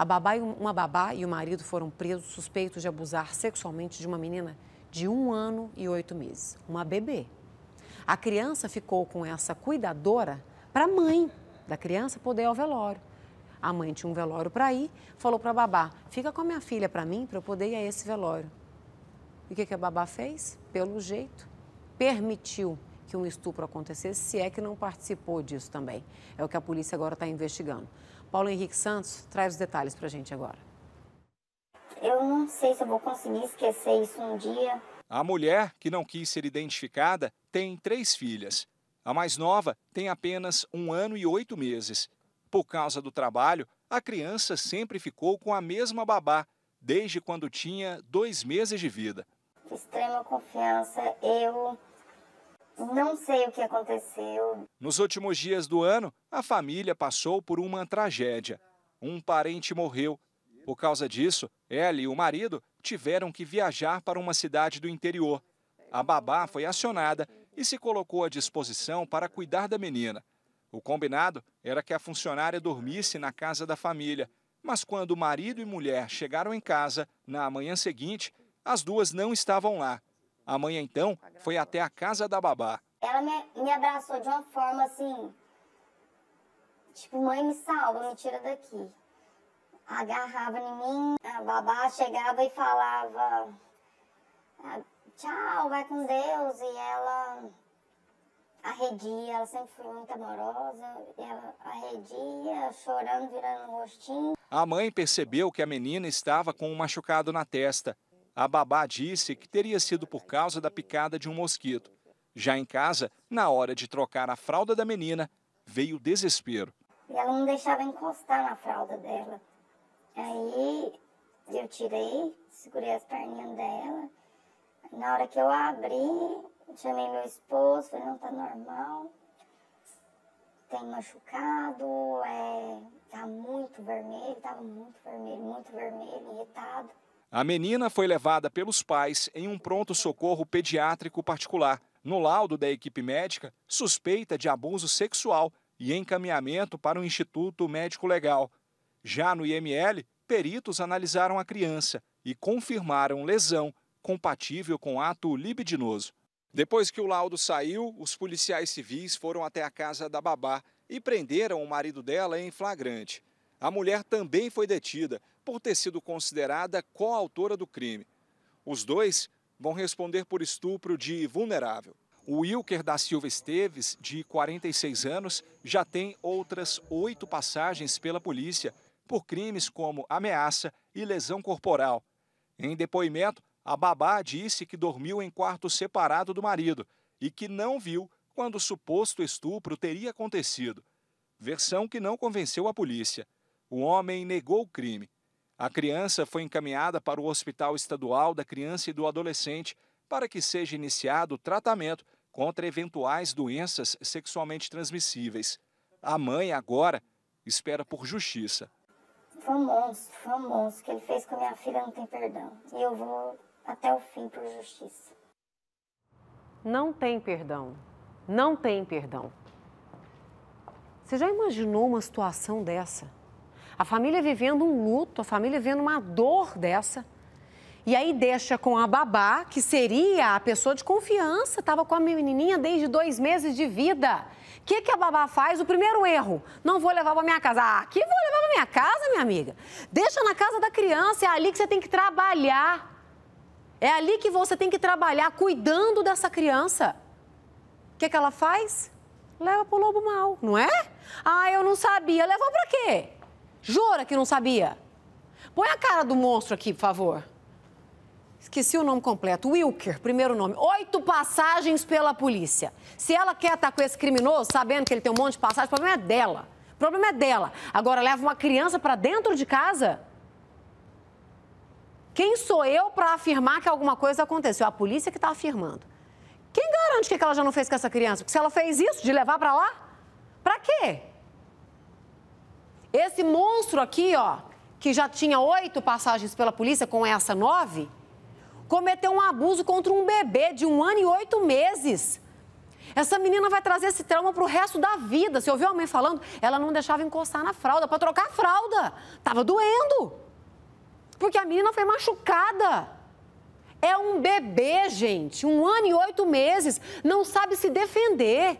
A babá e uma babá e o marido foram presos suspeitos de abusar sexualmente de uma menina de um ano e oito meses, uma bebê. A criança ficou com essa cuidadora para a mãe da criança poder ir ao velório. A mãe tinha um velório para ir, falou para a babá: fica com a minha filha para mim, para eu poder ir a esse velório. E o que, que a babá fez? Pelo jeito, permitiu que um estupro acontecesse, se é que não participou disso também. É o que a polícia agora está investigando. Paulo Henrique Santos traz os detalhes para a gente agora. Eu não sei se eu vou conseguir esquecer isso um dia. A mulher, que não quis ser identificada, tem três filhas. A mais nova tem apenas um ano e oito meses. Por causa do trabalho, a criança sempre ficou com a mesma babá, desde quando tinha dois meses de vida. Extrema confiança, eu não sei o que aconteceu. Nos últimos dias do ano, a família passou por uma tragédia. Um parente morreu. Por causa disso, ela e o marido tiveram que viajar para uma cidade do interior. A babá foi acionada e se colocou à disposição para cuidar da menina. O combinado era que a funcionária dormisse na casa da família, mas quando marido e mulher chegaram em casa, na manhã seguinte, as duas não estavam lá. A mãe, então, foi até a casa da babá. Ela me, me abraçou de uma forma assim. Tipo, mãe, me salva, me tira daqui. Agarrava em mim, a babá chegava e falava: ah, tchau, vai com Deus. E ela arredia, ela sempre foi muito amorosa, ela arredia, chorando, virando um rostinho. A mãe percebeu que a menina estava com um machucado na testa. A babá disse que teria sido por causa da picada de um mosquito. Já em casa, na hora de trocar a fralda da menina, veio o desespero. E ela não deixava encostar na fralda dela. Aí eu tirei, segurei as perninhas dela. Na hora que eu abri, chamei meu esposo, falei, não tá normal. Tem machucado, é, tá muito vermelho, tava muito vermelho, muito vermelho, irritado. A menina foi levada pelos pais em um pronto-socorro pediátrico particular. No laudo da equipe médica, suspeita de abuso sexual e encaminhamento para o Instituto Médico Legal. Já no IML, peritos analisaram a criança e confirmaram lesão compatível com ato libidinoso. Depois que o laudo saiu, os policiais civis foram até a casa da babá e prenderam o marido dela em flagrante. A mulher também foi detida, por ter sido considerada coautora do crime. Os dois vão responder por estupro de vulnerável. O Wilker da Silva Esteves, de 46 anos, já tem outras oito passagens pela polícia por crimes como ameaça e lesão corporal. Em depoimento, a babá disse que dormiu em quarto separado do marido e que não viu quando o suposto estupro teria acontecido. Versão que não convenceu a polícia. O homem negou o crime a criança foi encaminhada para o Hospital Estadual da Criança e do Adolescente para que seja iniciado o tratamento contra eventuais doenças sexualmente transmissíveis. A mãe agora espera por justiça. Foi um monstro, foi um monstro. O que ele fez com a minha filha não tem perdão. E eu vou até o fim por justiça. Não tem perdão. Não tem perdão. Você já imaginou uma situação dessa? A família vivendo um luto, a família vivendo uma dor dessa. E aí deixa com a babá, que seria a pessoa de confiança, estava com a menininha desde dois meses de vida. O que, que a babá faz? O primeiro erro, não vou levar para minha casa. Ah, que vou levar para minha casa, minha amiga? Deixa na casa da criança, é ali que você tem que trabalhar. É ali que você tem que trabalhar cuidando dessa criança. O que, que ela faz? Leva para o lobo mal, não é? Ah, eu não sabia. Levou para quê? Jura que não sabia? Põe a cara do monstro aqui, por favor. Esqueci o nome completo. Wilker, primeiro nome. Oito passagens pela polícia. Se ela quer estar tá com esse criminoso, sabendo que ele tem um monte de passagens, o problema é dela. O problema é dela. Agora, leva uma criança para dentro de casa? Quem sou eu para afirmar que alguma coisa aconteceu? A polícia que está afirmando. Quem garante que ela já não fez com essa criança? Porque se ela fez isso, de levar para lá, para quê? Esse monstro aqui, ó, que já tinha oito passagens pela polícia com essa nove, cometeu um abuso contra um bebê de um ano e oito meses. Essa menina vai trazer esse trauma para o resto da vida. Você ouviu a mãe falando? Ela não deixava encostar na fralda para trocar a fralda. Tava doendo. Porque a menina foi machucada. É um bebê, gente. Um ano e oito meses. Não sabe se defender.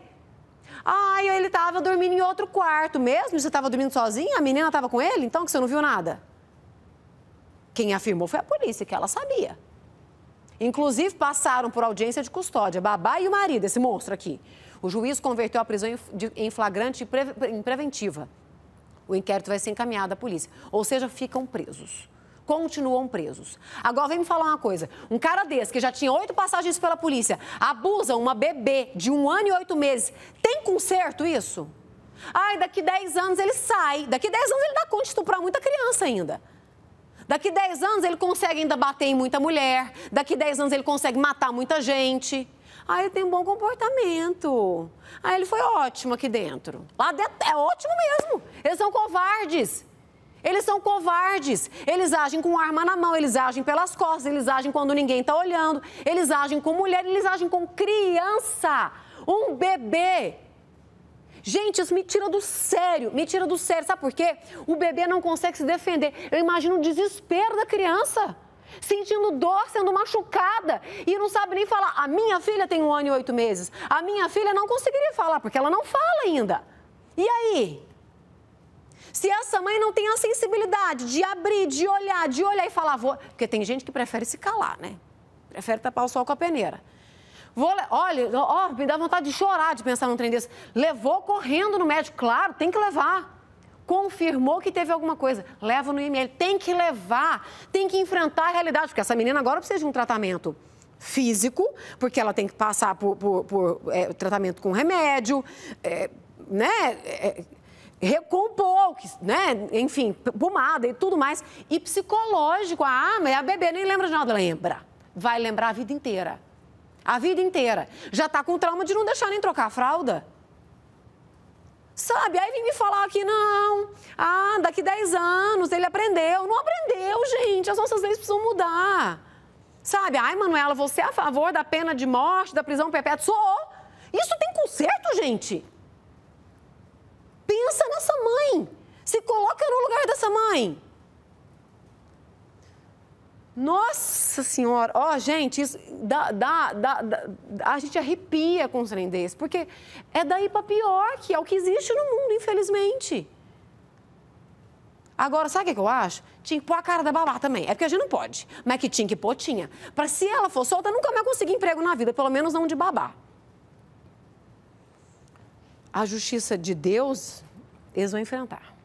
Ai, ele estava dormindo em outro quarto mesmo? Você estava dormindo sozinha? A menina estava com ele? Então que você não viu nada? Quem afirmou foi a polícia, que ela sabia. Inclusive, passaram por audiência de custódia, babá e o marido, esse monstro aqui. O juiz converteu a prisão em flagrante em preventiva. O inquérito vai ser encaminhado à polícia. Ou seja, ficam presos continuam presos. Agora vem me falar uma coisa: um cara desse que já tinha oito passagens pela polícia, abusa uma bebê de um ano e oito meses. Tem conserto isso? Ai, daqui dez anos ele sai. Daqui dez anos ele dá conta de estuprar muita criança ainda. Daqui dez anos ele consegue ainda bater em muita mulher. Daqui dez anos ele consegue matar muita gente. Ai, ele tem um bom comportamento. Ah, ele foi ótimo aqui dentro. Lá dentro é ótimo mesmo. Eles são covardes. Eles são covardes. Eles agem com arma na mão, eles agem pelas costas, eles agem quando ninguém está olhando, eles agem com mulher, eles agem com criança, um bebê. Gente, isso me tira do sério, me tira do sério. Sabe por quê? O bebê não consegue se defender. Eu imagino o desespero da criança, sentindo dor, sendo machucada e não sabe nem falar. A minha filha tem um ano e oito meses. A minha filha não conseguiria falar, porque ela não fala ainda. E aí? Se essa mãe não tem a sensibilidade de abrir, de olhar, de olhar e falar, vou. Porque tem gente que prefere se calar, né? Prefere tapar o sol com a peneira. Vou, olha, ó, me dá vontade de chorar de pensar num trem desse. Levou correndo no médico, claro, tem que levar. Confirmou que teve alguma coisa, leva no IML. Tem que levar, tem que enfrentar a realidade, porque essa menina agora precisa de um tratamento físico, porque ela tem que passar por, por, por é, tratamento com remédio, é, né? É, é recompor, né? enfim, pomada e tudo mais. E psicológico, ah, mas a bebê nem lembra de nada. Lembra. Vai lembrar a vida inteira. A vida inteira. Já está com trauma de não deixar nem trocar a fralda. Sabe? Aí vem me falar que não. Ah, daqui 10 anos ele aprendeu. Não aprendeu, gente. As nossas leis precisam mudar. Sabe? Ai, Manuela, você é a favor da pena de morte, da prisão perpétua? Sou. Isso tem conserto, gente. Pensa nessa mãe. Se coloca no lugar dessa mãe. Nossa Senhora, ó, oh, gente, isso dá, dá, dá, dá, a gente arrepia com os trem desse, porque é daí para pior, que é o que existe no mundo, infelizmente. Agora, sabe o que eu acho? Tinha que pôr a cara da babá também. É porque a gente não pode, mas que tinha que pôr, tinha. Para se ela for solta, nunca mais conseguir emprego na vida, pelo menos não de babá. A justiça de Deus eles vão enfrentar.